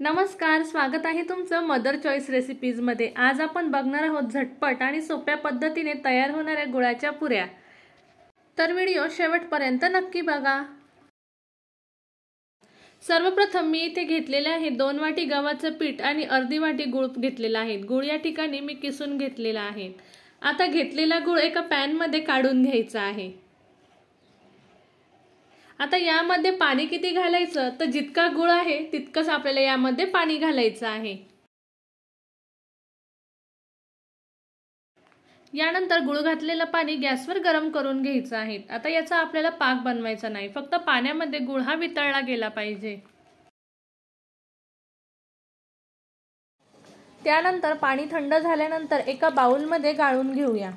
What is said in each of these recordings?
नमस्कार स्वागत आहे तुमचं मदर चॉईस रेसिपीजमध्ये आज आपण बघणार आहोत झटपट आणि सोप्या पद्धतीने तयार होणाऱ्या गुळाच्या पुऱ्या तर व्हिडिओ शेवटपर्यंत नक्की बघा सर्वप्रथम मी इथे घेतलेले आहे दोन वाटी गव्हाचं पीठ आणि अर्धी वाटी गुळ घेतलेला आहे गुळ या ठिकाणी मी किसून घेतलेला आहे आता घेतलेला गुळ एका पॅनमध्ये काढून घ्यायचा आहे आता यामध्ये पाणी किती घालायचं तर जितका गुळ आहे तितकंच आपल्याला यामध्ये पाणी घालायचं आहे यानंतर गुळ घातलेलं पाणी गॅसवर गरम करून घ्यायचं आहे आता याचा आपल्याला पाक बनवायचा नाही फक्त पाण्यामध्ये गुळ हा वितळला गेला पाहिजे त्यानंतर पाणी थंड झाल्यानंतर एका बाउलमध्ये गाळून घेऊया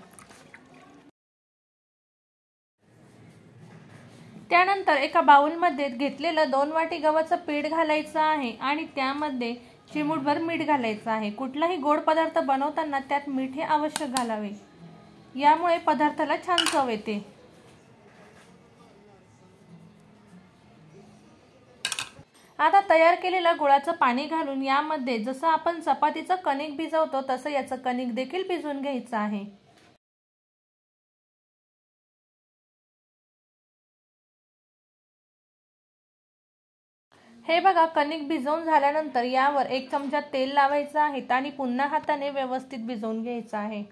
त्यानंतर एका बाऊलमध्ये घेतलेलं दोन वाटी गव्हाचं पीठ घालायचं आहे आणि त्यामध्ये चिमूटभर मीठ घालायचं आहे कुठलाही गोड पदार्थ बनवताना त्यात मीठ हे आवश्यक घालावे यामुळे पदार्थाला छान चव येते आता तयार केलेलं गुळाचं पाणी घालून यामध्ये जसं आपण चपातीचं कणिक भिजवतो तसं याचं कणिक देखील भिजवून घ्यायचं आहे हे बघा कणिक भिजवून झाल्यानंतर यावर एक चमचा तेल लावायचं आहे आणि पुन्हा हाताने व्यवस्थित भिजवून घ्यायचं आहे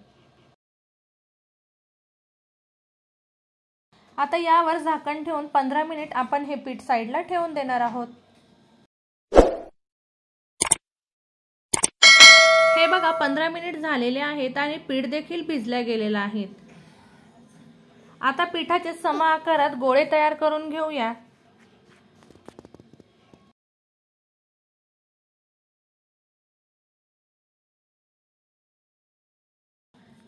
आता यावर झाकण ठेवून पंधरा मिनिट आपण हे पीठ साईडला ठेवून देणार आहोत हे बघा पंधरा मिनिट झालेले आहेत आणि पीठ देखील भिजल्या गेलेलं आहेत आता पिठाचे समा आकारात गोळे तयार करून घेऊया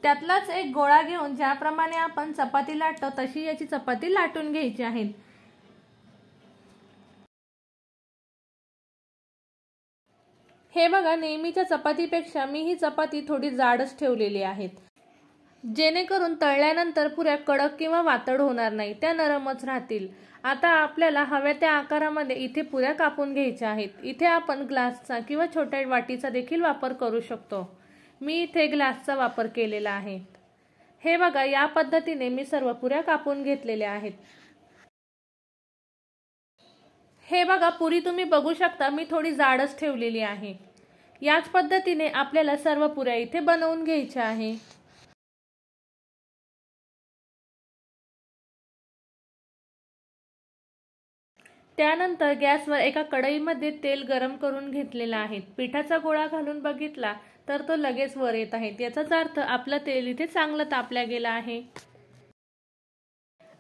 त्यातलाच एक गोळा घेऊन ज्याप्रमाणे आपण चपाती लाटतो तशी याची चपाती लाटून घ्यायची आहे हे बघा नेहमीच्या चपातीपेक्षा मी ही चपाती थोडी जाडच ठेवलेली आहेत जेणेकरून तळल्यानंतर पुऱ्या कडक किंवा वातड होणार नाही त्या नरमच राहतील आता आपल्याला हव्या त्या आकारामध्ये इथे पुऱ्या कापून घ्यायच्या आहेत इथे आपण ग्लासचा किंवा छोट्या वाटीचा देखील वापर करू शकतो मी इथे ग्लासचा वापर केलेला आहे हे बघा या पद्धतीने मी सर्व पुऱ्या कापून घेतलेल्या आहेत हे बघा पुरी तुम्ही बघू शकता मी थोडी जाडच ठेवलेली आहे याच पद्धतीने आपल्याला सर्व पुऱ्या इथे बनवून घ्यायच्या आहे त्यानंतर गॅसवर एका कढईमध्ये तेल गरम करून घेतलेलं आहे पिठाचा गोळा घालून बघितला तर तो लगेच वर येत आहे याचाच अर्थ आपलं तेल इथे चांगलं तापल्या गेलं आहे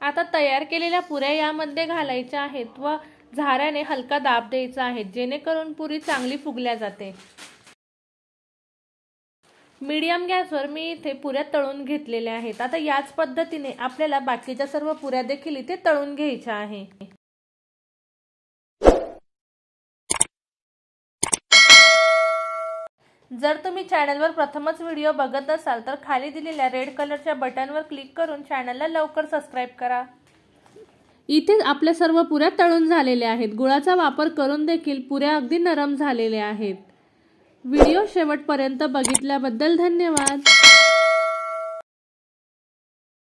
आता तयार केलेल्या पुऱ्या यामध्ये घालायच्या आहेत व झाऱ्याने हलका दाब द्यायचा आहे जेणेकरून पुरी चांगली फुगल्या जाते मीडियम गॅसवर मी इथे पुऱ्या तळून घेतलेल्या आहेत आता याच पद्धतीने आपल्याला बाकीच्या सर्व पुऱ्या देखील इथे तळून घ्यायच्या आहे जर तुम्ही चॅनलवर प्रथमच व्हिडिओ बघत असाल तर खाली दिलेल्या रेड कलरच्या बटनवर क्लिक करून चॅनलला लवकर सबस्क्राईब करा इथे आपल्या सर्व पुऱ्या तळून झालेल्या आहेत गुळाचा वापर करून देखील पुऱ्या अगदी नरम झालेल्या आहेत व्हिडिओ शेवटपर्यंत बघितल्याबद्दल धन्यवाद